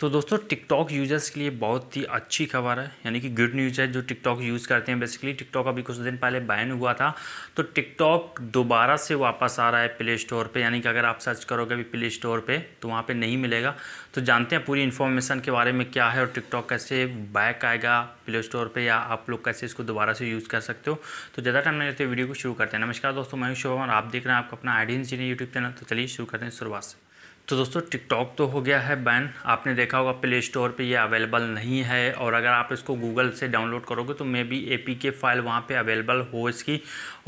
तो दोस्तों TikTok users के लिए बहुत ही अच्छी खबर है यानी कि गुड न्यूज़ है जो टिकटॉक यूज़ करते हैं बेसिकली टिकटॉक अभी कुछ दिन पहले बैन हुआ था तो टिकटॉक दोबारा से वापस आ रहा है प्ले स्टोर पे यानी कि अगर आप सर्च करोगे अभी प्ले स्टोर पे तो वहाँ पे नहीं मिलेगा तो जानते हैं पूरी इन्फॉर्मेशन के बारे में क्या है और टिकटॉक कैसे बैक आएगा प्ले स्टोर पर या आप लोग कैसे इसको दोबारा से यूज़ कर सकते हो तो ज़्यादा टाइम नहीं लेते वीडियो को शुरू करते हैं नमस्कार दोस्तों मैं शोभा और आप देख रहे हैं आपका अपना आइडियंस जी यूट्यूब चैनल तो चलिए शुरू करते हैं शुरुआत से तो दोस्तों टिकटॉक तो हो गया है बैन आपने देखा होगा प्ले स्टोर पे ये अवेलेबल नहीं है और अगर आप इसको गूगल से डाउनलोड करोगे तो मे बी ए के फाइल वहाँ पे अवेलेबल हो इसकी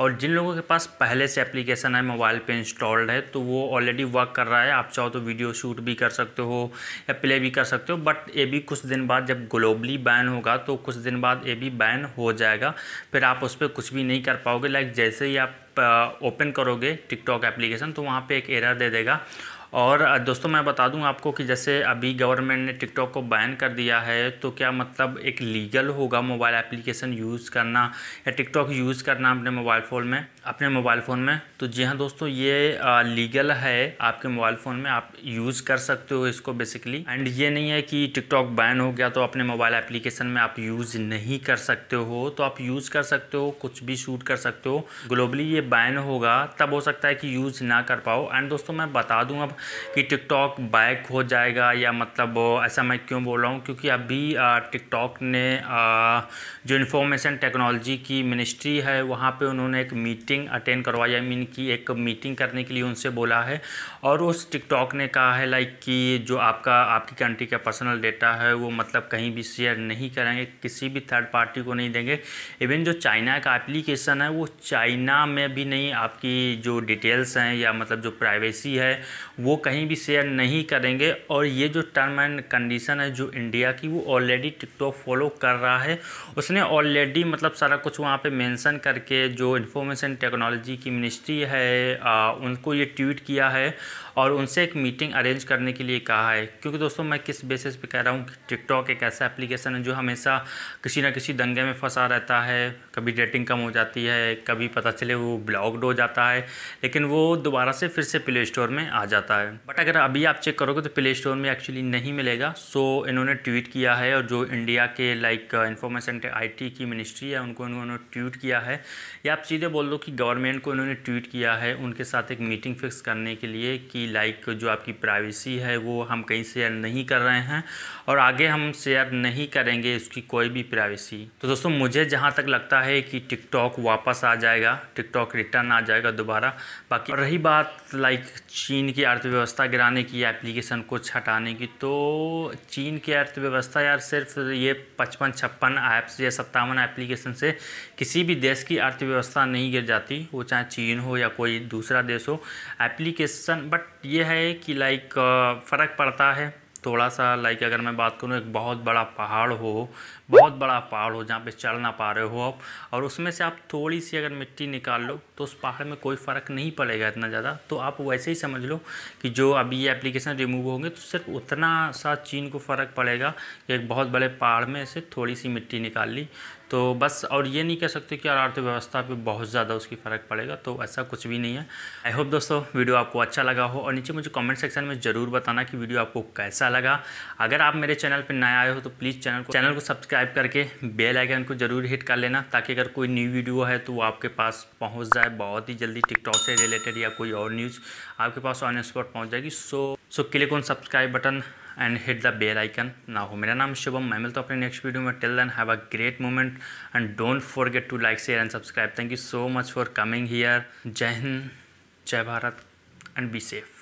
और जिन लोगों के पास पहले से एप्लीकेशन है मोबाइल पे इंस्टॉल्ड है तो वो ऑलरेडी वर्क कर रहा है आप चाहो तो वीडियो शूट भी कर सकते हो या प्ले भी कर सकते हो बट ये भी कुछ दिन बाद जब ग्लोबली बैन होगा तो कुछ दिन बाद ये भी बैन हो जाएगा फिर आप उस पर कुछ भी नहीं कर पाओगे लाइक जैसे ही आप ओपन करोगे टिकटॉक एप्लीकेशन तो वहाँ पर एक एरर दे देगा और दोस्तों मैं बता दूं आपको कि जैसे अभी गवर्नमेंट ने टिकटॉक को बैन कर दिया है तो क्या मतलब एक लीगल होगा मोबाइल एप्लीकेशन यूज़ करना या टिकटॉक यूज़ करना अपने मोबाइल फ़ोन में अपने मोबाइल फ़ोन में तो जी हाँ दोस्तों ये लीगल है आपके मोबाइल फ़ोन में आप यूज़ कर सकते हो इसको बेसिकली एंड ये नहीं है कि टिकटॉक बैन हो गया तो अपने मोबाइल एप्लीकेशन में आप यूज़ नहीं कर सकते हो तो आप यूज़ कर सकते हो कुछ भी शूट कर सकते हो ग्लोबली ये बैन होगा तब हो सकता है कि यूज़ ना कर पाओ एंड दोस्तों मैं बता दूँ अब कि टिकटॉक बैक हो जाएगा या मतलब ऐसा मैं क्यों बोल रहा हूँ क्योंकि अभी टिकटॉक ने जो इन्फॉर्मेशन टेक्नोलॉजी की मिनिस्ट्री है वहाँ पे उन्होंने एक मीटिंग अटेंड करवाई आई मीन की एक मीटिंग करने के लिए उनसे बोला है और उस टिकटॉक ने कहा है लाइक कि जो आपका आपकी कंट्री का पर्सनल डेटा है वो मतलब कहीं भी शेयर नहीं करेंगे किसी भी थर्ड पार्टी को नहीं देंगे इवन जो चाइना का एप्लीकेशन है वो चाइना में भी नहीं आपकी जो डिटेल्स हैं या मतलब जो प्राइवेसी है वो वो कहीं भी शेयर नहीं करेंगे और ये जो टर्म एंड कंडीशन है जो इंडिया की वो ऑलरेडी टिकटॉक फॉलो कर रहा है उसने ऑलरेडी मतलब सारा कुछ वहाँ पे मेंशन करके जो इन्फॉर्मेशन टेक्नोलॉजी की मिनिस्ट्री है आ, उनको ये ट्वीट किया है और उनसे एक मीटिंग अरेंज करने के लिए कहा है क्योंकि दोस्तों मैं किस बेसिस पे कह रहा हूँ कि टिकटॉक एक ऐसा एप्लीकेशन है जो हमेशा किसी ना किसी दंगे में फंसा रहता है कभी डेटिंग कम हो जाती है कभी पता चले वो ब्लॉक्ड हो जाता है लेकिन वो दोबारा से फिर से प्ले स्टोर में आ जाता है रहा है बट अगर अभी आप चेक करोगे तो प्ले स्टोर में एक्चुअली नहीं मिलेगा सो so, इन्होंने ट्वीट किया है और जो इंडिया के लाइक इन्फॉर्मेशन आईटी की मिनिस्ट्री है उनको इन्होंने ट्वीट किया है या आप सीधे बोल दो कि गवर्नमेंट को इन्होंने ट्वीट किया है उनके साथ एक मीटिंग फिक्स करने के लिए कि लाइक जो आपकी प्राइवेसी है वो हम कहीं शेयर नहीं कर रहे हैं और आगे हम शेयर नहीं करेंगे उसकी कोई भी प्राइवेसी तो दोस्तों मुझे जहाँ तक लगता है कि टिकटॉक वापस आ जाएगा टिकटॉक रिटर्न आ जाएगा दोबारा बाकी रही बात लाइक चीन की अर्थ अर्थव्यवस्था गिराने की एप्लीकेशन कुछ हटाने की तो चीन की अर्थव्यवस्था यार सिर्फ ये पचपन छप्पन ऐप्स या सत्तावन एप्लीकेशन से किसी भी देश की अर्थव्यवस्था नहीं गिर जाती वो चाहे चीन हो या कोई दूसरा देश हो एप्लीकेशन बट ये है कि लाइक फ़र्क पड़ता है थोड़ा सा लाइक अगर मैं बात करूँ एक बहुत बड़ा पहाड़ हो बहुत बड़ा पहाड़ हो जहाँ पे चढ़ ना पा रहे हो आप और उसमें से आप थोड़ी सी अगर मिट्टी निकाल लो तो उस पहाड़ में कोई फ़र्क नहीं पड़ेगा इतना ज़्यादा तो आप वैसे ही समझ लो कि जो अभी ये एप्लीकेशन रिमूव होंगे तो सिर्फ उतना सा चीन को फ़र्क पड़ेगा कि एक बहुत बड़े पहाड़ में से थोड़ी सी मिट्टी निकाल ली तो बस और ये नहीं कह सकते कि यार अर्थव्यवस्था पे बहुत ज़्यादा उसकी फ़र्क पड़ेगा तो ऐसा कुछ भी नहीं है आई होप दोस्तों वीडियो आपको अच्छा लगा हो और नीचे मुझे कमेंट सेक्शन में ज़रूर बताना कि वीडियो आपको कैसा लगा अगर आप मेरे चैनल पर नए आए हो तो प्लीज़ चैनल को चैनल को सब्सक्राइब करके बेल आइकन को ज़रूर हिट कर लेना ताकि अगर कोई न्यू वीडियो है तो वो आपके पास पहुँच जाए बहुत ही जल्दी टिकटॉक से रिलेटेड या कोई और न्यूज़ आपके पास ऑन स्पॉट पहुँच जाएगी so so click on subscribe button and hit the bell icon ना हो मेरा नाम शुभम मैं मिलता हूँ अपने नेक्स्ट वीडियो में till then have a great moment and don't forget to like share and subscribe thank you so much for coming here जय हिंद जय भारत एंड बी सेफ